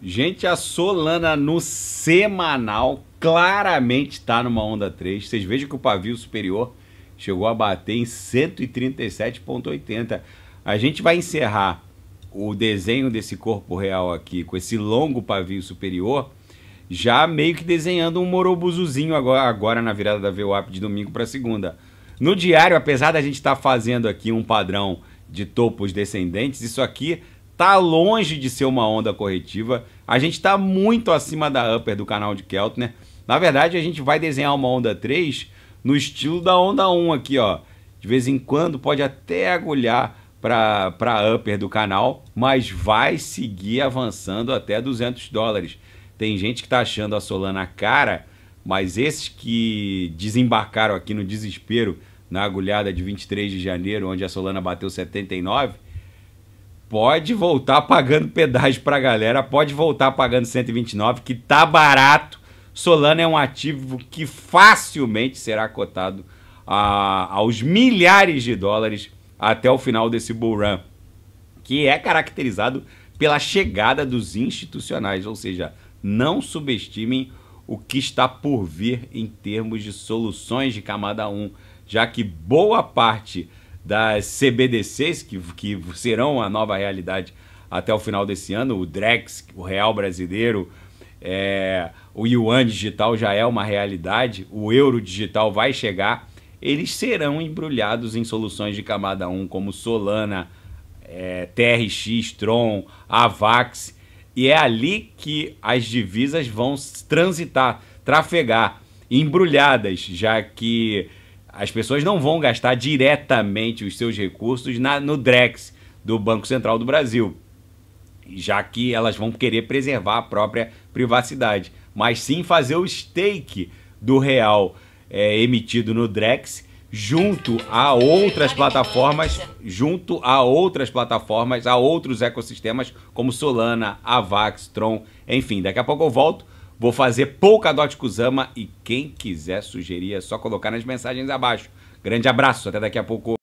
Gente, a Solana no semanal claramente está numa onda 3. Vocês vejam que o pavio superior chegou a bater em 137,80. A gente vai encerrar o desenho desse corpo real aqui com esse longo pavio superior, já meio que desenhando um morobuzuzinho agora, agora na virada da VWAP de domingo para segunda. No diário, apesar da gente estar tá fazendo aqui um padrão de topos descendentes, isso aqui Tá longe de ser uma onda corretiva. A gente está muito acima da upper do canal de Keltner. Na verdade, a gente vai desenhar uma onda 3 no estilo da onda 1 aqui, ó. De vez em quando pode até agulhar para a upper do canal, mas vai seguir avançando até 200 dólares. Tem gente que está achando a Solana cara, mas esses que desembarcaram aqui no desespero na agulhada de 23 de janeiro, onde a Solana bateu 79, pode voltar pagando pedágio para a galera, pode voltar pagando 129, que tá barato. Solana é um ativo que facilmente será cotado a, aos milhares de dólares até o final desse bull run, que é caracterizado pela chegada dos institucionais, ou seja, não subestimem o que está por vir em termos de soluções de camada 1, já que boa parte das CBDCs, que, que serão a nova realidade até o final desse ano. O DREX, o Real Brasileiro, é, o Yuan Digital já é uma realidade, o Euro Digital vai chegar. Eles serão embrulhados em soluções de camada 1, como Solana, é, TRX, Tron, Avax. E é ali que as divisas vão transitar, trafegar, embrulhadas, já que as pessoas não vão gastar diretamente os seus recursos na, no DREX do Banco Central do Brasil, já que elas vão querer preservar a própria privacidade, mas sim fazer o stake do real é, emitido no DREX junto a outras plataformas, junto a outras plataformas, a outros ecossistemas como Solana, Avax, Tron, enfim. Daqui a pouco eu volto Vou fazer Dottie Kuzama e quem quiser sugerir é só colocar nas mensagens abaixo. Grande abraço, até daqui a pouco.